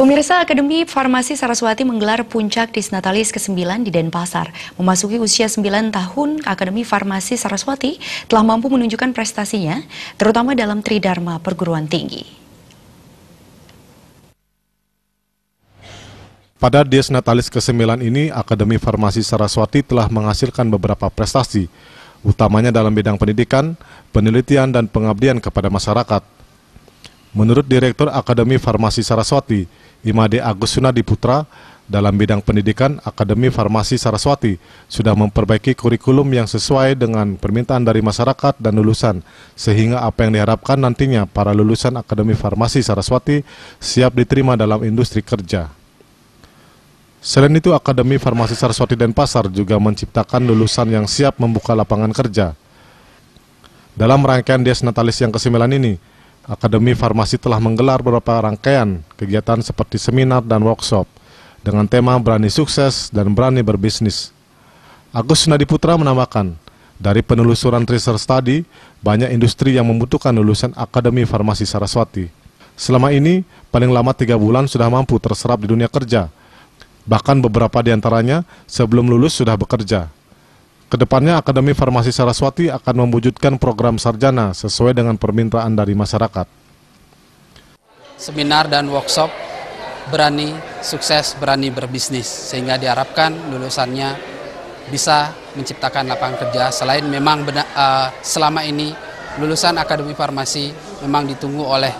Pemirsa Akademi Farmasi Saraswati menggelar puncak Disnatalis ke-9 di Denpasar. Memasuki usia 9 tahun, Akademi Farmasi Saraswati telah mampu menunjukkan prestasinya, terutama dalam tridharma perguruan tinggi. Pada Disnatalis ke-9 ini, Akademi Farmasi Saraswati telah menghasilkan beberapa prestasi, utamanya dalam bidang pendidikan, penelitian, dan pengabdian kepada masyarakat. Menurut Direktur Akademi Farmasi Saraswati, Imade Agus Sunadi Putra, dalam bidang pendidikan, Akademi Farmasi Saraswati sudah memperbaiki kurikulum yang sesuai dengan permintaan dari masyarakat dan lulusan, sehingga apa yang diharapkan nantinya para lulusan Akademi Farmasi Saraswati siap diterima dalam industri kerja. Selain itu, Akademi Farmasi Saraswati Denpasar juga menciptakan lulusan yang siap membuka lapangan kerja. Dalam rangkaian Dies Natalis yang ke-9 ini, Akademi Farmasi telah menggelar beberapa rangkaian kegiatan seperti seminar dan workshop dengan tema berani sukses dan berani berbisnis. Agus Nadi Putra menambahkan, dari penelusuran research tadi, banyak industri yang membutuhkan lulusan Akademi Farmasi Saraswati. Selama ini, paling lama tiga bulan sudah mampu terserap di dunia kerja. Bahkan beberapa di antaranya sebelum lulus sudah bekerja. Kedepannya Akademi Farmasi Saraswati akan mewujudkan program sarjana sesuai dengan permintaan dari masyarakat. Seminar dan workshop berani sukses, berani berbisnis sehingga diharapkan lulusannya bisa menciptakan lapangan kerja selain memang benar, uh, eh, selama ini lulusan Akademi Farmasi memang ditunggu oleh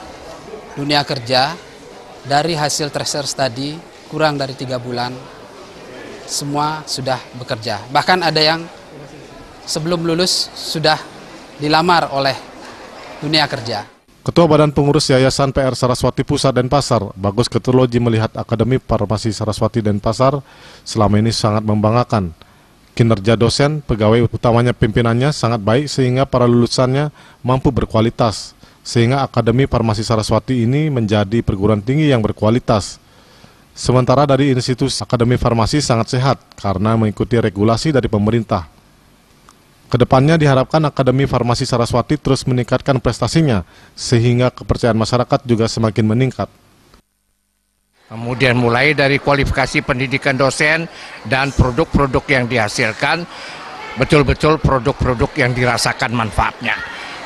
dunia kerja dari hasil tracer tadi kurang dari tiga bulan semua sudah bekerja bahkan ada yang sebelum lulus sudah dilamar oleh dunia kerja. Ketua Badan Pengurus Yayasan PR Saraswati Pusat dan Pasar, Bagus Ketuloji melihat Akademi Farmasi Saraswati dan Pasar selama ini sangat membanggakan. Kinerja dosen, pegawai utamanya pimpinannya sangat baik sehingga para lulusannya mampu berkualitas. Sehingga Akademi Farmasi Saraswati ini menjadi perguruan tinggi yang berkualitas. Sementara dari institusi Akademi Farmasi sangat sehat karena mengikuti regulasi dari pemerintah. Kedepannya diharapkan Akademi Farmasi Saraswati terus meningkatkan prestasinya, sehingga kepercayaan masyarakat juga semakin meningkat. Kemudian mulai dari kualifikasi pendidikan dosen dan produk-produk yang dihasilkan, betul-betul produk-produk yang dirasakan manfaatnya.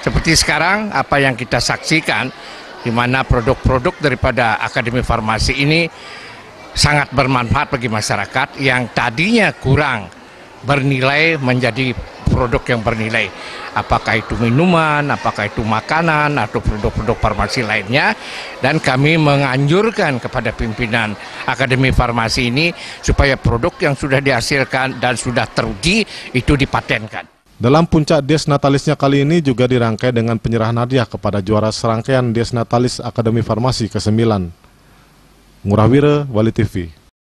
Seperti sekarang apa yang kita saksikan, di mana produk-produk daripada Akademi Farmasi ini sangat bermanfaat bagi masyarakat yang tadinya kurang bernilai menjadi produk yang bernilai. Apakah itu minuman, apakah itu makanan, atau produk-produk farmasi lainnya. Dan kami menganjurkan kepada pimpinan Akademi Farmasi ini supaya produk yang sudah dihasilkan dan sudah teruji itu dipatenkan. Dalam puncak des Natalisnya kali ini juga dirangkai dengan penyerahan hadiah kepada juara serangkaian des Natalis Akademi Farmasi ke-9. Ngurah Wali TV.